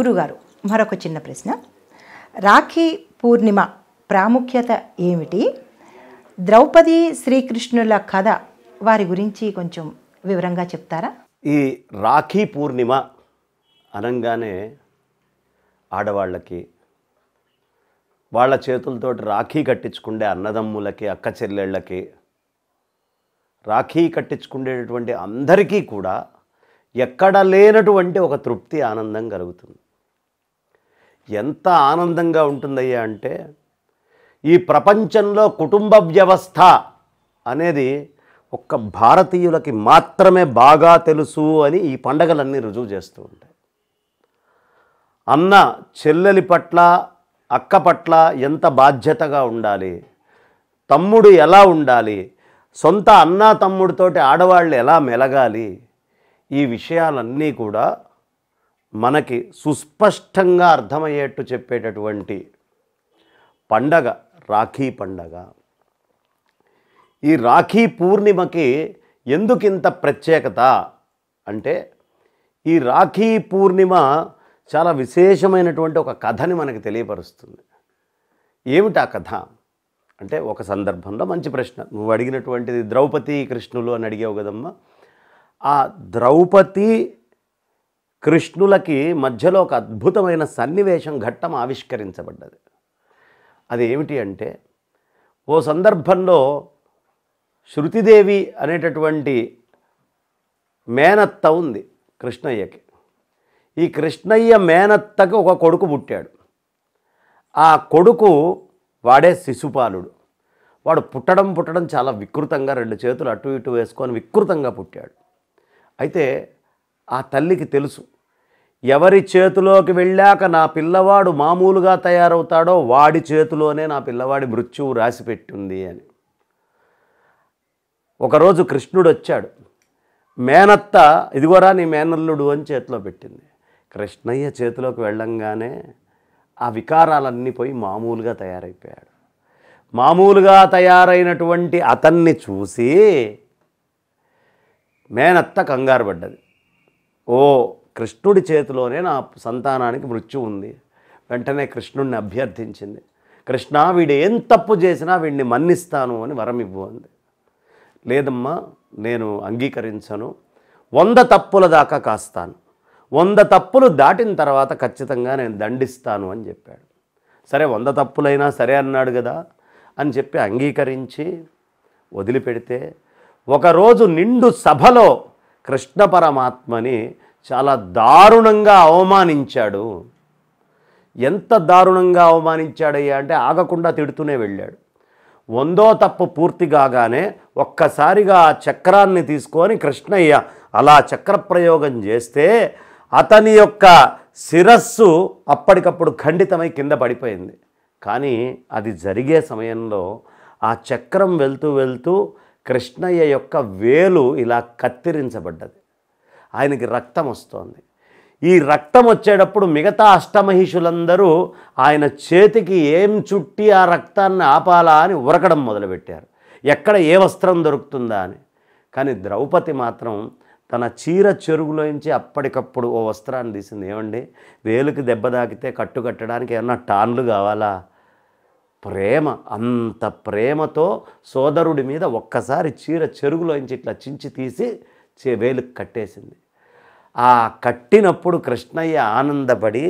గురుగారు మరొక చిన్న ప్రశ్న రాఖీ పూర్ణిమ ప్రాముఖ్యత ఏమిటి ద్రౌపది శ్రీకృష్ణుల కథ వారి గురించి కొంచెం వివరంగా చెప్తారా ఈ రాఖీ పూర్ణిమ అనగానే ఆడవాళ్ళకి వాళ్ళ చేతులతో రాఖీ కట్టించుకుండే అన్నదమ్ములకి అక్క చెల్లెళ్ళకి రాఖీ కట్టించుకునేటటువంటి అందరికీ కూడా ఎక్కడ లేనటువంటి ఒక తృప్తి ఆనందం కలుగుతుంది ఎంత ఆనందంగా ఉంటుందయ్యా అంటే ఈ ప్రపంచంలో కుటుంబ వ్యవస్థ అనేది ఒక్క భారతీయులకి మాత్రమే బాగా తెలుసు అని ఈ పండగలన్నీ రుజువు చేస్తూ ఉంటాయి అన్న చెల్లెలి పట్ల అక్క పట్ల ఎంత బాధ్యతగా ఉండాలి తమ్ముడు ఎలా ఉండాలి సొంత అన్న తమ్ముడితోటి ఆడవాళ్ళు ఎలా మెలగాలి ఈ విషయాలన్నీ కూడా మనకి సుస్పష్టంగా అర్థమయ్యేట్టు చెప్పేటటువంటి పండగ రాఖీ పండగ ఈ రాఖీ పూర్ణిమకి ఎందుకింత ప్రత్యేకత అంటే ఈ రాఖీ పూర్ణిమ చాలా విశేషమైనటువంటి ఒక కథని మనకు తెలియపరుస్తుంది ఏమిటా కథ అంటే ఒక సందర్భంలో మంచి ప్రశ్న నువ్వు అడిగినటువంటిది ద్రౌపది కృష్ణులు అని అడిగావు కదమ్మా ఆ ద్రౌపది కృష్ణులకి మధ్యలో ఒక అద్భుతమైన సన్నివేశం ఘట్టం ఆవిష్కరించబడ్డది అది ఏమిటి అంటే ఓ సందర్భంలో శృతిదేవి అనేటటువంటి మేనత్త ఉంది కృష్ణయ్యకి ఈ కృష్ణయ్య మేనత్తకి ఒక కొడుకు పుట్టాడు ఆ కొడుకు వాడే శిశుపాలుడు వాడు పుట్టడం పుట్టడం చాలా వికృతంగా రెండు చేతులు అటు ఇటు వేసుకొని వికృతంగా పుట్టాడు అయితే ఆ తల్లికి తెలుసు ఎవరి చేతిలోకి వెళ్ళాక నా పిల్లవాడు మామూలుగా తయారవుతాడో వాడి చేతిలోనే నా పిల్లవాడి మృత్యువు రాసిపెట్టింది అని ఒకరోజు కృష్ణుడు వచ్చాడు మేనత్త ఇదిగోరా నీ మేనల్లుడు అని చేతిలో పెట్టింది కృష్ణయ్య చేతిలోకి వెళ్ళంగానే ఆ వికారాలన్నీ పోయి మామూలుగా తయారైపోయాడు మామూలుగా తయారైనటువంటి అతన్ని చూసి మేనత్త కంగారు పడ్డది ఓ కృష్ణుడి చేతిలోనే నా సంతానానికి మృత్యు ఉంది వెంటనే కృష్ణుడిని అభ్యర్థించింది కృష్ణ వీడు ఏం తప్పు చేసినా వీడిని మన్నిస్తాను అని వరం ఇవ్వు అంది లేదమ్మా నేను అంగీకరించను వంద తప్పుల దాకా కాస్తాను వంద తప్పులు దాటిన తర్వాత ఖచ్చితంగా నేను దండిస్తాను అని చెప్పాడు సరే వంద తప్పులైనా సరే అన్నాడు కదా అని చెప్పి అంగీకరించి వదిలిపెడితే ఒకరోజు నిండు సభలో కృష్ణ పరమాత్మని చాలా దారుణంగా అవమానించాడు ఎంత దారుణంగా అవమానించాడయ్యా అంటే ఆగకుండా తిడుతూనే వెళ్ళాడు వందో తప్పు పూర్తి కాగానే ఒక్కసారిగా ఆ చక్రాన్ని తీసుకొని కృష్ణయ్య అలా చక్ర ప్రయోగం చేస్తే అతని యొక్క శిరస్సు అప్పటికప్పుడు ఖండితమై కింద పడిపోయింది కానీ అది జరిగే సమయంలో ఆ చక్రం వెళ్తూ వెళ్తూ కృష్ణయ్య యొక్క వేలు ఇలా కత్తిరించబడ్డది ఆయనకి రక్తం వస్తోంది ఈ రక్తం వచ్చేటప్పుడు మిగతా అష్టమహిషులందరూ ఆయన చేతికి ఏం చుట్టి ఆ రక్తాన్ని ఆపాలా అని ఉరకడం మొదలుపెట్టారు ఎక్కడ ఏ వస్త్రం దొరుకుతుందా అని కానీ ద్రౌపది మాత్రం తన చీర చెరుగులోంచి అప్పటికప్పుడు ఓ వస్త్రాన్ని తీసింది ఏమండి వేలుకి దెబ్బ తాకితే కట్టు కట్టడానికి ఏమన్నా టాన్లు కావాలా ప్రేమ అంత ప్రేమతో సోదరుడి మీద ఒక్కసారి చీర చెరుగులోంచి ఇట్లా చించి తీసి చే వేలుకు కట్టేసింది ఆ కట్టినప్పుడు కృష్ణయ్య ఆనందపడి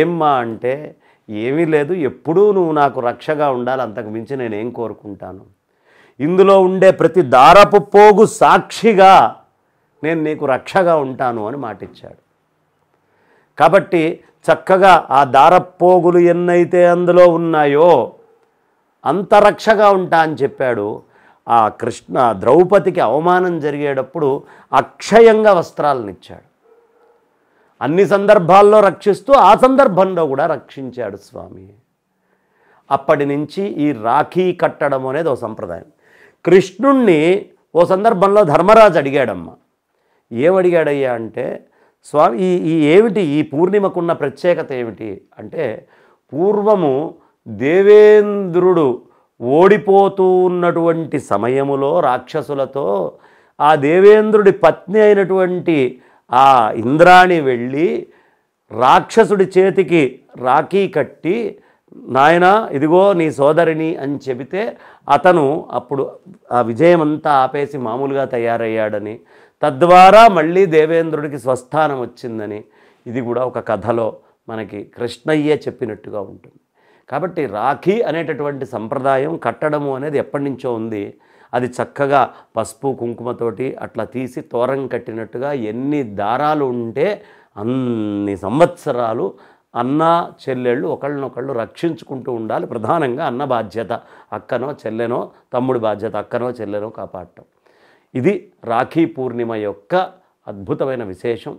ఏమ్మా అంటే ఏమీ లేదు ఎప్పుడూ నువ్వు నాకు రక్షగా ఉండాలి అంతకు మించి నేనేం కోరుకుంటాను ఇందులో ఉండే ప్రతి దారపు పోగు సాక్షిగా నేను నీకు రక్షగా ఉంటాను అని మాటిచ్చాడు కాబట్టి చక్కగా ఆ దారపోగులు ఎన్నైతే అందులో ఉన్నాయో అంతరక్షగా ఉంటా అని చెప్పాడు ఆ కృష్ణ ద్రౌపదికి అవమానం జరిగేటప్పుడు అక్షయంగా వస్త్రాలను ఇచ్చాడు అన్ని సందర్భాల్లో రక్షిస్తూ ఆ సందర్భంలో కూడా రక్షించాడు స్వామి అప్పటి నుంచి ఈ రాఖీ కట్టడం అనేది ఓ సంప్రదాయం కృష్ణుణ్ణి ఓ సందర్భంలో ధర్మరాజు అడిగాడమ్మ ఏమడిగాడయ్యా అంటే స్వామి ఈ ఈ ఏమిటి ఈ పూర్ణిమకున్న ప్రత్యేకత ఏమిటి అంటే పూర్వము దేవేంద్రుడు ఓడిపోతూ ఉన్నటువంటి సమయములో రాక్షసులతో ఆ దేవేంద్రుడి పత్ని అయినటువంటి ఆ ఇంద్రాణి వెళ్ళి రాక్షసుడి చేతికి రాఖీ కట్టి నాయన ఇదిగో నీ సోదరిని అని చెబితే అతను అప్పుడు ఆ విజయమంతా ఆపేసి మామూలుగా తయారయ్యాడని తద్వారా మళ్ళీ దేవేంద్రుడికి స్వస్థానం వచ్చిందని ఇది కూడా ఒక కథలో మనకి కృష్ణయ్య చెప్పినట్టుగా ఉంటుంది కాబట్టి రాఖీ అనేటటువంటి సంప్రదాయం కట్టడము అనేది ఎప్పటి నుంచో ఉంది అది చక్కగా పసుపు కుంకుమతోటి అట్లా తీసి తోరం కట్టినట్టుగా ఎన్ని దారాలు ఉంటే అన్ని సంవత్సరాలు అన్న చెల్లెళ్ళు ఒకళ్ళనొకళ్ళు రక్షించుకుంటూ ఉండాలి ప్రధానంగా అన్న బాధ్యత అక్కనో చెల్లెనో తమ్ముడి బాధ్యత అక్కనో చెల్లెనో కాపాడటం ఇది రాఖీ పూర్ణిమ యొక్క అద్భుతమైన విశేషం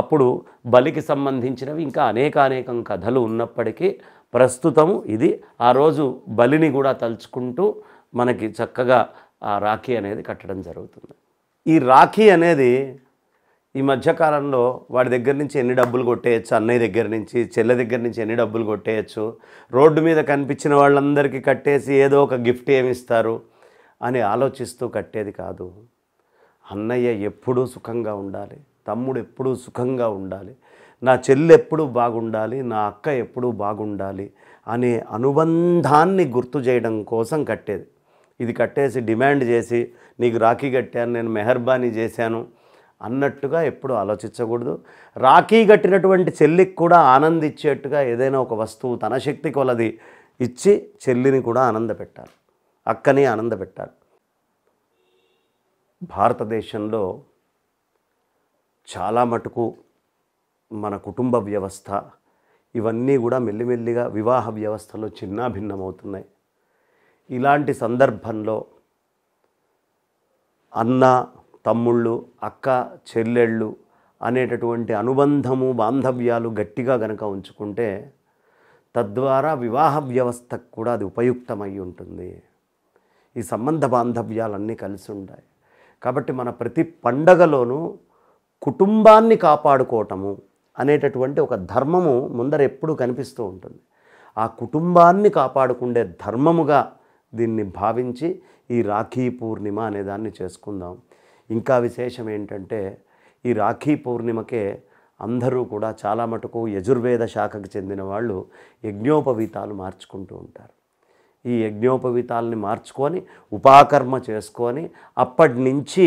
అప్పుడు బలికి సంబంధించినవి ఇంకా అనేకానేకం కథలు ఉన్నప్పటికీ ప్రస్తుతము ఇది ఆ రోజు బలిని కూడా తలుచుకుంటూ మనకి చక్కగా ఆ రాఖీ అనేది కట్టడం జరుగుతుంది ఈ రాఖీ అనేది ఈ మధ్యకాలంలో వాడి దగ్గర నుంచి ఎన్ని డబ్బులు కొట్టేయచ్చు అన్నయ్య దగ్గర నుంచి చెల్లె దగ్గర నుంచి ఎన్ని డబ్బులు కొట్టేయచ్చు రోడ్డు మీద కనిపించిన వాళ్ళందరికీ కట్టేసి ఏదో ఒక గిఫ్ట్ ఏమిస్తారు అని ఆలోచిస్తూ కట్టేది కాదు అన్నయ్య ఎప్పుడూ సుఖంగా ఉండాలి తమ్ముడు ఎప్పుడూ సుఖంగా ఉండాలి నా చెల్లి ఎప్పుడు బాగుండాలి నా అక్క ఎప్పుడు బాగుండాలి అనే అనుబంధాన్ని గుర్తు చేయడం కోసం కట్టేది ఇది కట్టేసి డిమాండ్ చేసి నీకు రాఖీ కట్టాను నేను మెహర్బానీ చేశాను అన్నట్టుగా ఎప్పుడు ఆలోచించకూడదు రాఖీ కట్టినటువంటి చెల్లికి కూడా ఆనందించేట్టుగా ఏదైనా ఒక వస్తువు తన శక్తి కొలది ఇచ్చి చెల్లిని కూడా పెట్టాలి అక్కని పెట్టాలి భారతదేశంలో చాలా మటుకు మన కుటుంబ వ్యవస్థ ఇవన్నీ కూడా మెల్లిమెల్లిగా వివాహ వ్యవస్థలో చిన్న భిన్నమవుతున్నాయి ఇలాంటి సందర్భంలో అన్న తమ్ముళ్ళు అక్క చెల్లెళ్ళు అనేటటువంటి అనుబంధము బాంధవ్యాలు గట్టిగా గనక ఉంచుకుంటే తద్వారా వివాహ వ్యవస్థకు కూడా అది ఉపయుక్తమై ఉంటుంది ఈ సంబంధ బాంధవ్యాలన్నీ కలిసి ఉంటాయి కాబట్టి మన ప్రతి పండగలోనూ కుటుంబాన్ని కాపాడుకోవటము అనేటటువంటి ఒక ధర్మము ముందర ఎప్పుడూ కనిపిస్తూ ఉంటుంది ఆ కుటుంబాన్ని కాపాడుకుండే ధర్మముగా దీన్ని భావించి ఈ రాఖీ పూర్ణిమ అనేదాన్ని చేసుకుందాం ఇంకా విశేషం ఏంటంటే ఈ రాఖీ పూర్ణిమకే అందరూ కూడా చాలా మటుకు యజుర్వేద శాఖకు చెందిన వాళ్ళు యజ్ఞోపవీతాలు మార్చుకుంటూ ఉంటారు ఈ యజ్ఞోపవీతాలని మార్చుకొని ఉపాకర్మ చేసుకొని అప్పటి నుంచి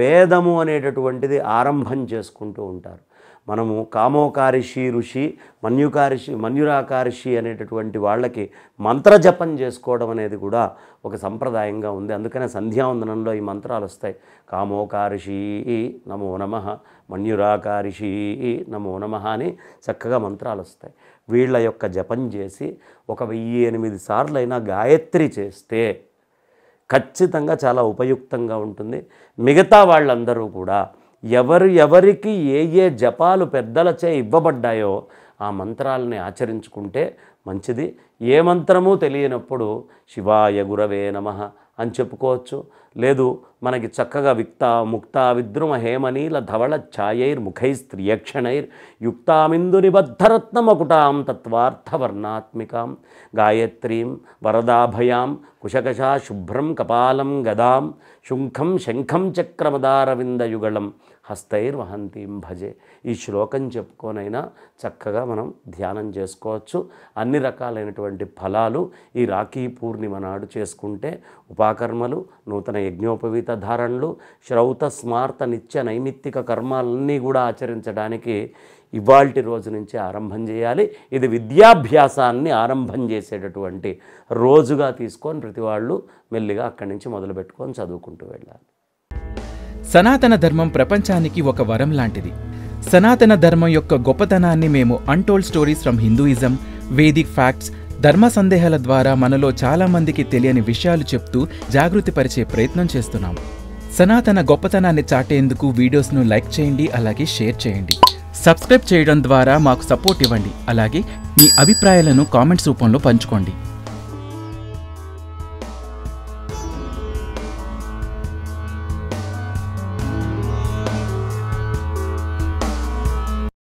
వేదము అనేటటువంటిది ఆరంభం చేసుకుంటూ ఉంటారు మనము కామోకారిషి ఋషి మన్యుకారిషి మన్యురాకారిషి అనేటటువంటి వాళ్ళకి మంత్రజపం చేసుకోవడం అనేది కూడా ఒక సంప్రదాయంగా ఉంది అందుకనే సంధ్యావందనంలో ఈ మంత్రాలు వస్తాయి కామోకారిషి నమో నమ మన్యురాకారిషి నమో నమ అని చక్కగా మంత్రాలు వస్తాయి వీళ్ళ యొక్క జపం చేసి ఒక వెయ్యి ఎనిమిది సార్లైనా గాయత్రి చేస్తే ఖచ్చితంగా చాలా ఉపయుక్తంగా ఉంటుంది మిగతా వాళ్ళందరూ కూడా ఎవరు ఎవరికి ఏ ఏ జపాలు పెద్దలచే ఇవ్వబడ్డాయో ఆ మంత్రాలని ఆచరించుకుంటే మంచిది ఏ మంత్రము తెలియనప్పుడు శివాయ గురవే నమ అని చెప్పుకోవచ్చు లేదు మనకి చక్కగా విక్త ముక్త విద్రుమ హేమనీల ధవళ ఛాయైర్ స్త్రీయక్షణైర్ యుక్తామిందు నిబద్ధరత్నమకుటాం తత్వార్థవర్ణాత్మికాం గాయత్రీం వరదాభయాం కుశకశా శుభ్రం కపాలం గదాం శుంఖం శంఖం చక్రమదారవిందయుగళం హస్తైర్వహంతీం భజే ఈ శ్లోకం చెప్పుకోనైనా చక్కగా మనం ధ్యానం చేసుకోవచ్చు అన్ని రకాలైనటువంటి ఫలాలు ఈ రాఖీ పూర్ణిమ నాడు చేసుకుంటే ఉపాకర్మలు నూతన యజ్ఞోపవీత ధారణలు శ్రౌత స్మార్త నిత్య నైమిత్తిక కర్మాలన్నీ కూడా ఆచరించడానికి ఇవాల్టి రోజు నుంచి ఆరంభం చేయాలి ఇది విద్యాభ్యాసాన్ని ఆరంభం చేసేటటువంటి రోజుగా తీసుకొని ప్రతి వాళ్ళు మెల్లిగా అక్కడి నుంచి మొదలుపెట్టుకొని చదువుకుంటూ వెళ్ళాలి సనాతన ధర్మం ప్రపంచానికి ఒక వరం లాంటిది సనాతన ధర్మం యొక్క గొప్పతనాన్ని మేము untold stories from Hinduism Vedic facts ధర్మ సందేహాల ద్వారా మనలో చాలామందికి తెలియని విషయాలు చెప్తూ జాగృతిపరిచే ప్రయత్నం చేస్తున్నాము సనాతన గొప్పతనాన్ని చాటేందుకు వీడియోస్ను లైక్ చేయండి అలాగే షేర్ చేయండి సబ్స్క్రైబ్ చేయడం ద్వారా మాకు సపోర్ట్ ఇవ్వండి అలాగే మీ అభిప్రాయాలను కామెంట్స్ రూపంలో పంచుకోండి